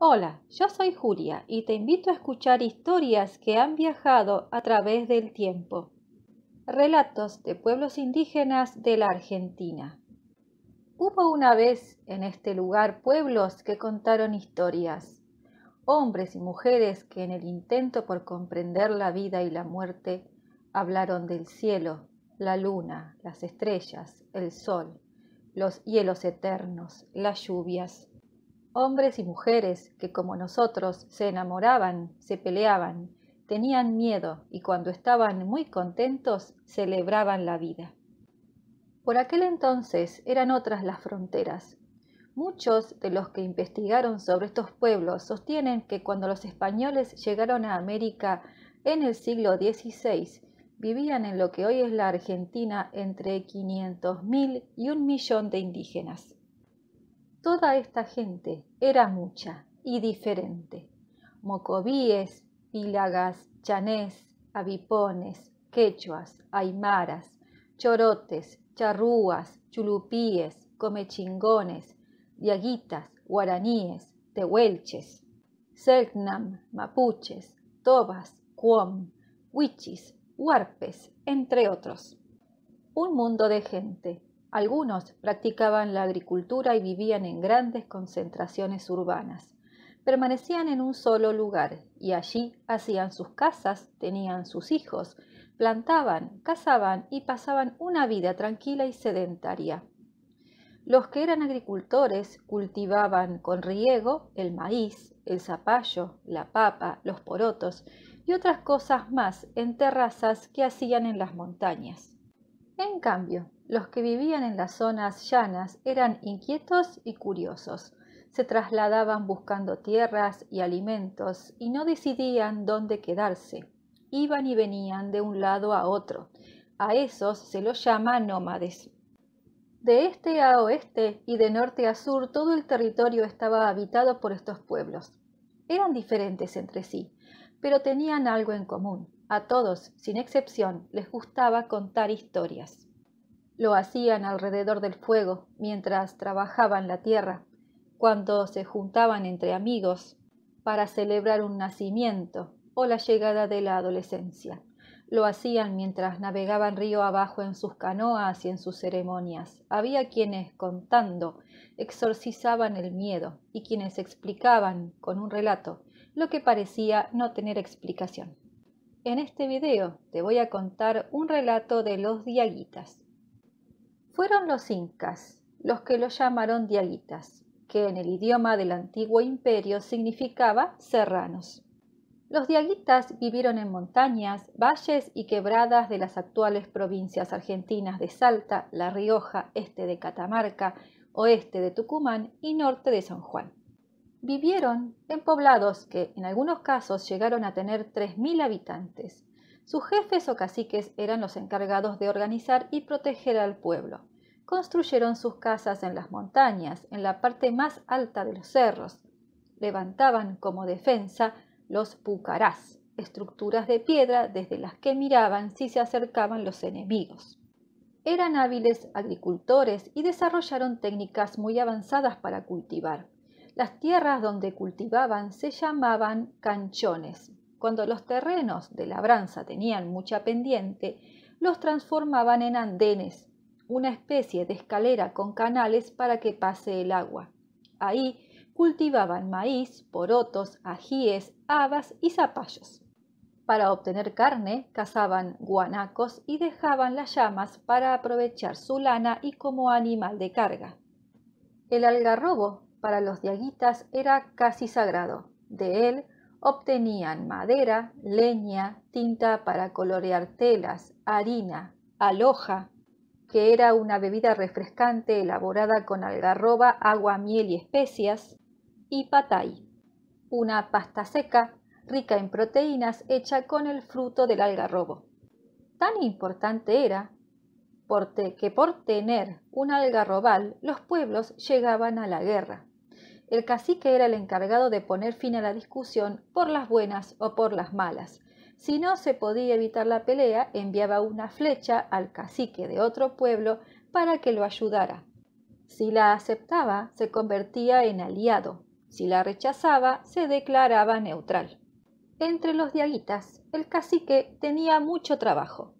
Hola, yo soy Julia y te invito a escuchar historias que han viajado a través del tiempo. Relatos de pueblos indígenas de la Argentina. Hubo una vez en este lugar pueblos que contaron historias, hombres y mujeres que en el intento por comprender la vida y la muerte hablaron del cielo, la luna, las estrellas, el sol, los hielos eternos, las lluvias, hombres y mujeres que como nosotros se enamoraban, se peleaban, tenían miedo y cuando estaban muy contentos celebraban la vida. Por aquel entonces eran otras las fronteras. Muchos de los que investigaron sobre estos pueblos sostienen que cuando los españoles llegaron a América en el siglo XVI, vivían en lo que hoy es la Argentina entre 500.000 y un millón de indígenas. Toda esta gente era mucha y diferente. Mocobíes, pílagas, chanés, avipones, quechuas, aymaras, chorotes, charrúas, chulupíes, comechingones, diaguitas, guaraníes, tehuelches, selknam, mapuches, tobas, cuom, huichis, huarpes, entre otros. Un mundo de gente, algunos practicaban la agricultura y vivían en grandes concentraciones urbanas. Permanecían en un solo lugar y allí hacían sus casas, tenían sus hijos, plantaban, cazaban y pasaban una vida tranquila y sedentaria. Los que eran agricultores cultivaban con riego el maíz, el zapallo, la papa, los porotos y otras cosas más en terrazas que hacían en las montañas. En cambio, los que vivían en las zonas llanas eran inquietos y curiosos. Se trasladaban buscando tierras y alimentos y no decidían dónde quedarse. Iban y venían de un lado a otro. A esos se los llama nómades. De este a oeste y de norte a sur todo el territorio estaba habitado por estos pueblos. Eran diferentes entre sí, pero tenían algo en común. A todos, sin excepción, les gustaba contar historias. Lo hacían alrededor del fuego mientras trabajaban la tierra, cuando se juntaban entre amigos para celebrar un nacimiento o la llegada de la adolescencia. Lo hacían mientras navegaban río abajo en sus canoas y en sus ceremonias. Había quienes contando exorcizaban el miedo y quienes explicaban con un relato lo que parecía no tener explicación. En este video te voy a contar un relato de los diaguitas, fueron los incas los que los llamaron diaguitas, que en el idioma del antiguo imperio significaba serranos. Los diaguitas vivieron en montañas, valles y quebradas de las actuales provincias argentinas de Salta, La Rioja, este de Catamarca, oeste de Tucumán y norte de San Juan. Vivieron en poblados que en algunos casos llegaron a tener 3.000 habitantes sus jefes o caciques eran los encargados de organizar y proteger al pueblo. Construyeron sus casas en las montañas, en la parte más alta de los cerros. Levantaban como defensa los pucarás, estructuras de piedra desde las que miraban si se acercaban los enemigos. Eran hábiles agricultores y desarrollaron técnicas muy avanzadas para cultivar. Las tierras donde cultivaban se llamaban canchones, cuando los terrenos de labranza tenían mucha pendiente, los transformaban en andenes, una especie de escalera con canales para que pase el agua. Ahí cultivaban maíz, porotos, ajíes, habas y zapallos. Para obtener carne, cazaban guanacos y dejaban las llamas para aprovechar su lana y como animal de carga. El algarrobo para los diaguitas era casi sagrado. De él obtenían madera, leña, tinta para colorear telas, harina, aloja, que era una bebida refrescante elaborada con algarroba, agua, miel y especias, y patay, una pasta seca rica en proteínas hecha con el fruto del algarrobo. Tan importante era que por tener un algarrobal los pueblos llegaban a la guerra. El cacique era el encargado de poner fin a la discusión por las buenas o por las malas. Si no se podía evitar la pelea, enviaba una flecha al cacique de otro pueblo para que lo ayudara. Si la aceptaba, se convertía en aliado. Si la rechazaba, se declaraba neutral. Entre los diaguitas, el cacique tenía mucho trabajo,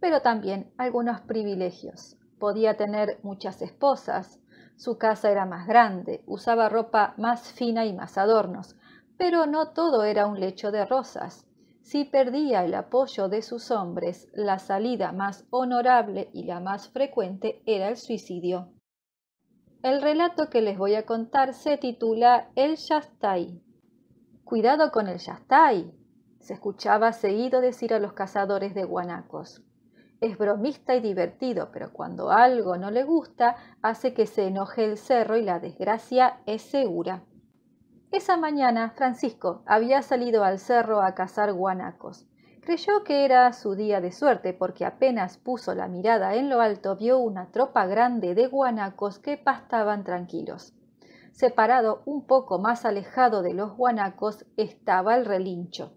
pero también algunos privilegios. Podía tener muchas esposas, su casa era más grande, usaba ropa más fina y más adornos, pero no todo era un lecho de rosas. Si perdía el apoyo de sus hombres, la salida más honorable y la más frecuente era el suicidio. El relato que les voy a contar se titula El Yastay. Cuidado con el Yastay, se escuchaba seguido decir a los cazadores de guanacos. Es bromista y divertido, pero cuando algo no le gusta, hace que se enoje el cerro y la desgracia es segura. Esa mañana, Francisco había salido al cerro a cazar guanacos. Creyó que era su día de suerte porque apenas puso la mirada en lo alto vio una tropa grande de guanacos que pastaban tranquilos. Separado un poco más alejado de los guanacos estaba el relincho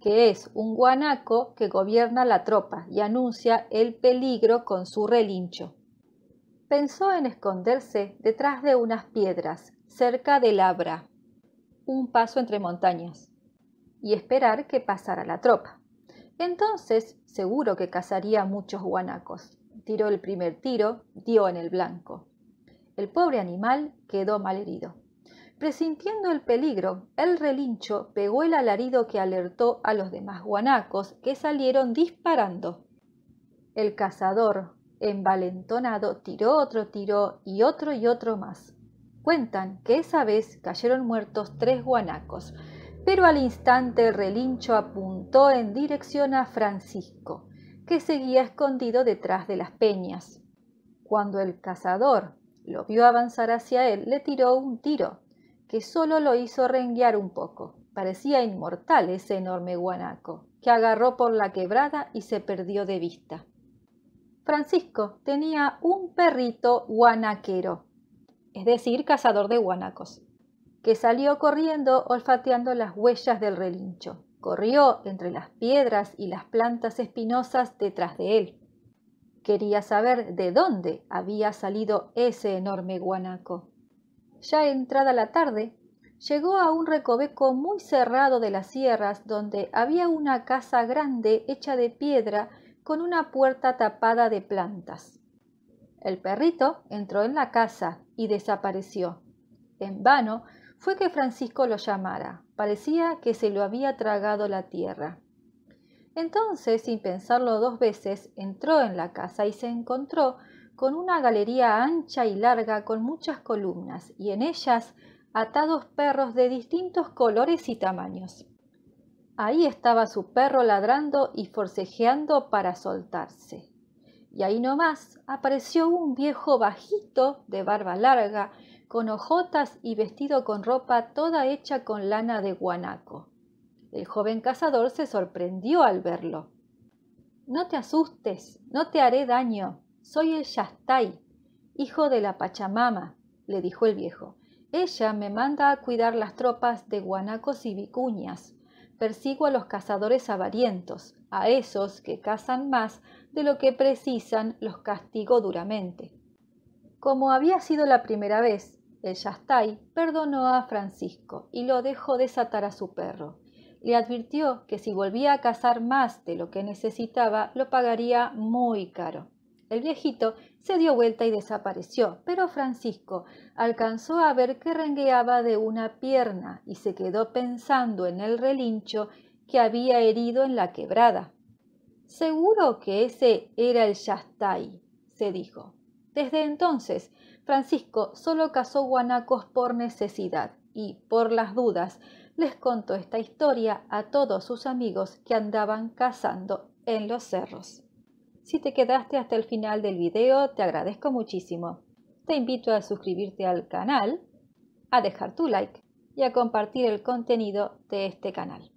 que es un guanaco que gobierna la tropa y anuncia el peligro con su relincho. Pensó en esconderse detrás de unas piedras, cerca del Abra, un paso entre montañas, y esperar que pasara la tropa. Entonces, seguro que cazaría muchos guanacos. Tiró el primer tiro, dio en el blanco. El pobre animal quedó malherido. Presintiendo el peligro, el relincho pegó el alarido que alertó a los demás guanacos que salieron disparando. El cazador, envalentonado, tiró otro tiro y otro y otro más. Cuentan que esa vez cayeron muertos tres guanacos, pero al instante el relincho apuntó en dirección a Francisco, que seguía escondido detrás de las peñas. Cuando el cazador lo vio avanzar hacia él, le tiró un tiro, que solo lo hizo renguear un poco. Parecía inmortal ese enorme guanaco, que agarró por la quebrada y se perdió de vista. Francisco tenía un perrito guanaquero, es decir, cazador de guanacos, que salió corriendo olfateando las huellas del relincho. Corrió entre las piedras y las plantas espinosas detrás de él. Quería saber de dónde había salido ese enorme guanaco ya entrada la tarde, llegó a un recoveco muy cerrado de las sierras donde había una casa grande hecha de piedra con una puerta tapada de plantas. El perrito entró en la casa y desapareció. En vano fue que Francisco lo llamara. Parecía que se lo había tragado la tierra. Entonces, sin pensarlo dos veces, entró en la casa y se encontró con una galería ancha y larga con muchas columnas y en ellas atados perros de distintos colores y tamaños. Ahí estaba su perro ladrando y forcejeando para soltarse. Y ahí nomás apareció un viejo bajito de barba larga, con ojotas y vestido con ropa toda hecha con lana de guanaco. El joven cazador se sorprendió al verlo. No te asustes, no te haré daño, soy el Yastay, hijo de la Pachamama, le dijo el viejo. Ella me manda a cuidar las tropas de guanacos y vicuñas. Persigo a los cazadores avarientos, a esos que cazan más de lo que precisan, los castigo duramente. Como había sido la primera vez, el Yastay perdonó a Francisco y lo dejó desatar a su perro. Le advirtió que si volvía a cazar más de lo que necesitaba, lo pagaría muy caro. El viejito se dio vuelta y desapareció, pero Francisco alcanzó a ver que rengueaba de una pierna y se quedó pensando en el relincho que había herido en la quebrada. Seguro que ese era el Yastay, se dijo. Desde entonces, Francisco solo cazó guanacos por necesidad y, por las dudas, les contó esta historia a todos sus amigos que andaban cazando en los cerros. Si te quedaste hasta el final del video, te agradezco muchísimo. Te invito a suscribirte al canal, a dejar tu like y a compartir el contenido de este canal.